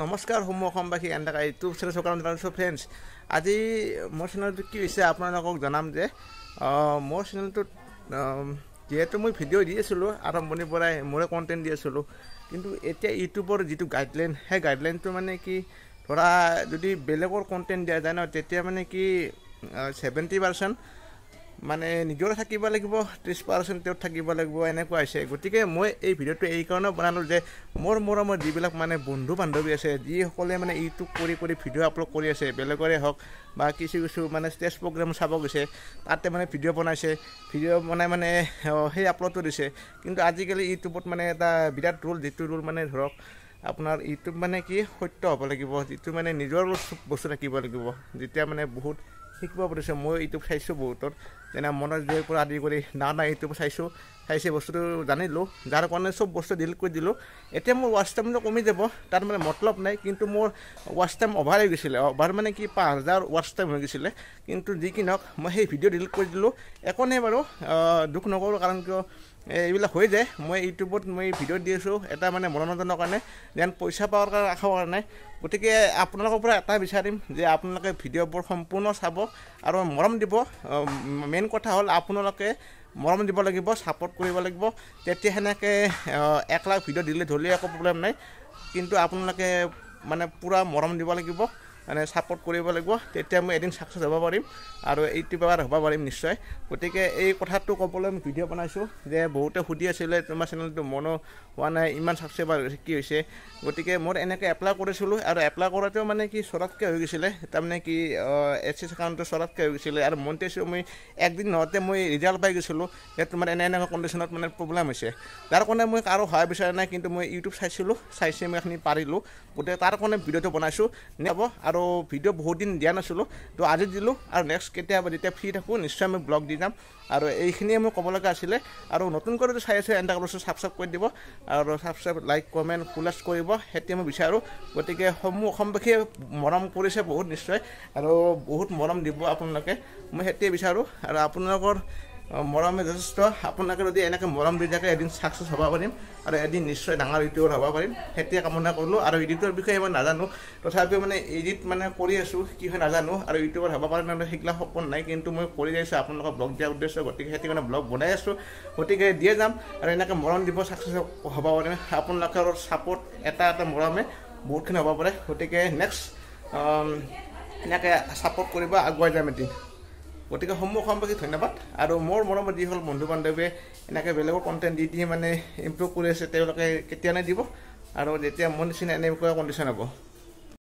নমস্কাৰ সুম অসমবাসী এনেকুৱা ইউটিউব চেনেল চকাৰ ডাঞ্চৰ ফ্ৰেণ্ডছ আজি মোৰ চেনেলটো কি হৈছে আপোনালোকক জনাম যে মোৰ চেনেলটোত যিহেতু মই ভিডিঅ' দি আছিলোঁ আৰম্ভণিৰ পৰাই মোৰে কণ্টেণ্ট দি আছিলোঁ কিন্তু এতিয়া ইউটিউবৰ যিটো গাইডলাইন সেই গাইডলাইনটো মানে কি ধৰা যদি বেলেগৰ কণ্টেণ্ট দিয়া যায় ন তেতিয়া মানে কি ছেভেণ্টি পাৰ্চেণ্ট মানে নিজৰ থাকিব লাগিব ত্ৰিছ পাৰ্চেণ্ট তেওঁ থাকিব লাগিব এনেকুৱা হৈছে গতিকে মই এই ভিডিঅ'টো এইকাৰণে বনালোঁ যে মোৰ মৰমৰ যিবিলাক মানে বন্ধু বান্ধৱী আছে যিসকলে মানে ইউটিউব কৰি কৰি ভিডিঅ' আপলোড কৰি আছে বেলেগৰে হওক বা কিছু কিছু মানে ষ্টেজ প্ৰগ্ৰেম চাব গৈছে তাতে মানে ভিডিঅ' বনাইছে ভিডিঅ' বনাই মানে সেই আপলোডটো দিছে কিন্তু আজিকালি ইউটিউবত মানে এটা বিৰাট ৰোল যিটো ৰোল মানে ধৰক আপোনাৰ ইউটিউব মানে কি সত্য হ'ব লাগিব যিটো মানে নিজৰ বস্তু থাকিব লাগিব যেতিয়া মানে বহুত শিকিব পাৰিছে মই ইউটিউব চাইছোঁ বহুতৰ যেনে মনৰ পৰা আদি কৰি না না ইউটিউব চাইছোঁ চাইছে বস্তুটো জানিলোঁ যাৰ কাৰণে চব বস্তু ডিলিট কৰি দিলোঁ এতিয়া মোৰ ৱাচ টাইমটো কমি যাব তাত মানে মতলব নাই কিন্তু মোৰ ৱাচ টাইম অভাৰ হৈ গৈছিলে অভাৰ মানে কি পাঁচ হাজাৰ ৱাচ টাইম হৈ গৈছিলে কিন্তু যি কি নহওক মই সেই ভিডিঅ' ডিলিট কৰি দিলোঁ একো নাই বাৰু দুখ নকৰোঁ কাৰণ কিয় এইবিলাক হৈ যায় মই ইউটিউবত মই ভিডিঅ' দি আছোঁ এটা মানে মনোৰঞ্জনৰ কাৰণে যেন পইচা পাৱাৰ কাৰণে ৰাখিবৰ কাৰণে গতিকে আপোনালোকৰ পৰা এটা বিচাৰিম যে আপোনালোকে ভিডিঅ'বোৰ সম্পূৰ্ণ চাব আৰু মৰম দিব মেইন কথা হ'ল আপোনালোকে মৰম দিব লাগিব ছাপৰ্ট কৰিব লাগিব তেতিয়া সেনেকৈ এক লাখ ভিডিঅ' দিলে ধৰিলে একো প্ৰব্লেম নাই কিন্তু আপোনালোকে মানে পূৰা মৰম দিব লাগিব মানে ছাপোৰ্ট কৰিব লাগিব তেতিয়া মই এদিন ছাকচেছ হ'ব পাৰিম আৰু এইটো বেপাৰ হ'ব পাৰিম নিশ্চয় গতিকে এই কথাটো ক'বলৈ মই ভিডিঅ' বনাইছোঁ যে বহুতে সুধি আছিলে তোমাৰ চেনেলটো মনো হোৱা নাই ইমান ছাকচেছ হৈছে কি হৈছে গতিকে মোৰ এনেকৈ এপ্লাই কৰিছিলোঁ আৰু এপ্লাই কৰোঁতেও মানে কি চৰাতকৈ হৈ গৈছিলে তাৰমানে কি এছ এছ একাউণ্টটো চৰাতকৈ হৈ গৈছিলে আৰু মন্টেছো মই একদিন নহওঁতে মই ৰিজাল্ট পাই গৈছিলোঁ যে তোমাৰ এনে এনেকুৱা কণ্ডিশ্যনত মানে প্ৰব্লেম হৈছে তাৰ কাৰণে মই কাৰো সহায় বিচৰা নাই কিন্তু মই ইউটিউব চাইছিলোঁ চাইছে মই এইখিনি পাৰিলোঁ গতিকে তাৰ কাৰণে ভিডিঅ'টো বনাইছোঁ নে হ'ব আৰু আৰু ভিডিঅ' বহুত দিন দিয়া নাছিলোঁ তো আজি দিলোঁ আৰু নেক্সট কেতিয়াবা যেতিয়া ফ্ৰী থাকোঁ নিশ্চয় মই ব্লগ দি যাম আৰু এইখিনিয়ে মোৰ ক'ব লগা আছিলে আৰু নতুনকৈ যদি চাই আছে এণ্টাক বস্তু ছাবস্ক্ৰাইব কৰি দিব আৰু ছাবস্ক্ৰাইব লাইক কমেণ্ট ফুলাছ কৰিব সেইটোৱে মই বিচাৰোঁ গতিকে মোৰ অসমবাসীয়ে মৰম কৰিছে বহুত নিশ্চয় আৰু বহুত মৰম দিব আপোনালোকে মই সেইটোৱে বিচাৰোঁ আৰু আপোনালোকৰ মৰমে যথেষ্ট আপোনাকে যদি এনেকৈ মৰম দি থাকে এদিন ছাকচেছ হ'ব পাৰিম আৰু এদিন নিশ্চয় ডাঙৰ ইউটিউবাৰ হ'ব পাৰিম সেইটোৱে কামনা কৰিলোঁ আৰু ইডিটৰ বিষয়ে মই নাজানো তথাপিও মানে ইডিট মানে কৰি আছোঁ কি হয় নাজানো আৰু ইউটিউবাৰ হ'ব পাৰিম মানে সেইগিলা সপোন নাই কিন্তু মই কৰি আছোঁ আপোনালোকৰ ব্লগ দিয়াৰ উদ্দেশ্য গতিকে সেইটো কাৰণে ব্লগ বনাই আছোঁ গতিকে দিয়ে যাম আৰু এনেকৈ মৰম দিব ছাকচেছ হ'ব পাৰিম আপোনালোকৰ ছাপৰ্ট এটা এটা মৰমে বহুতখিনি হ'ব পাৰে গতিকে নেক্সট এনেকৈ ছাপৰ্ট কৰিব আগুৱাই যাম এদিন গতিকে সন্মুখ সম্পৰ্কী ধন্যবাদ আৰু মোৰ মৰমত যি হ'ল বন্ধু বান্ধৱীয়ে এনেকৈ বেলেগৰ কণ্টেণ্ট দি দি মানে ইম্প্ৰুভ কৰি আছে তেওঁলোকে কেতিয়া নাই দিব আৰু যেতিয়া মোৰ নিচিনা এনেকুৱা কণ্ডিশ্যন হ'ব